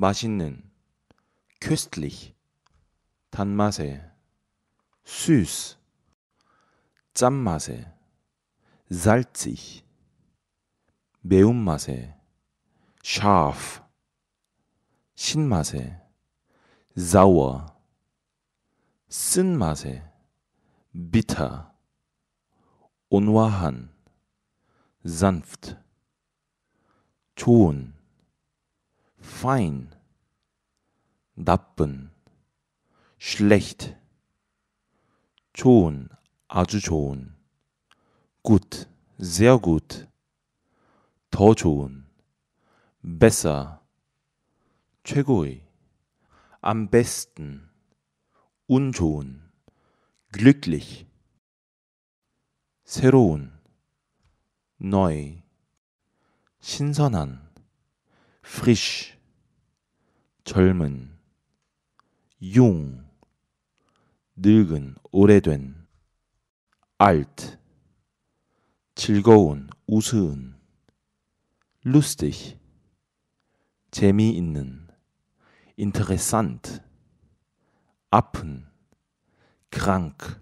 맛있는 köstlich 단맛에 süß 짠맛에 salzig 매운맛에 scharf 신맛에 sauer 쓴맛에 bitter 온화한 sanft 좋은 fein, dappen, schlecht, 좋은, also schon, gut, sehr gut, 더 besser, 최고의, am besten, unschon, glücklich, 새로운, neu, 신선한, frisch, 젊은, jung, 늙은, 오래된, alt, 즐거운, 우스운, lustig, 재미있는, interessant, 아픈, krank,